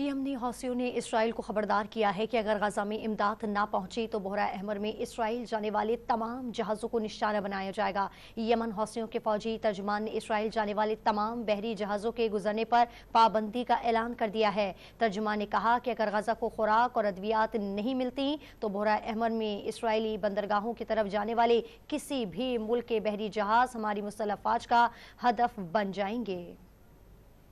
यमनी हौसियों ने इसराइल को खबरदार किया है कि अगर गजा में इमदाद ना पहुंची तो बोहरा अहमर में इसराइल जाने वाले तमाम जहाज़ों को निशाना बनाया जाएगा यमन हौसियों के फौजी तर्जमान ने इसराइल जाने वाले तमाम बहरी जहाज़ों के गुजरने पर पाबंदी का ऐलान कर दिया है तर्जमान ने कहा कि अगर गजा को खुराक और अद्वियात नहीं मिलती तो बोहरा अहमर में इसराइली बंदरगाहों की तरफ जाने वाले किसी भी मुल्क के बहरी जहाज़ हमारी मुसलफाज का हदफ बन जाएंगे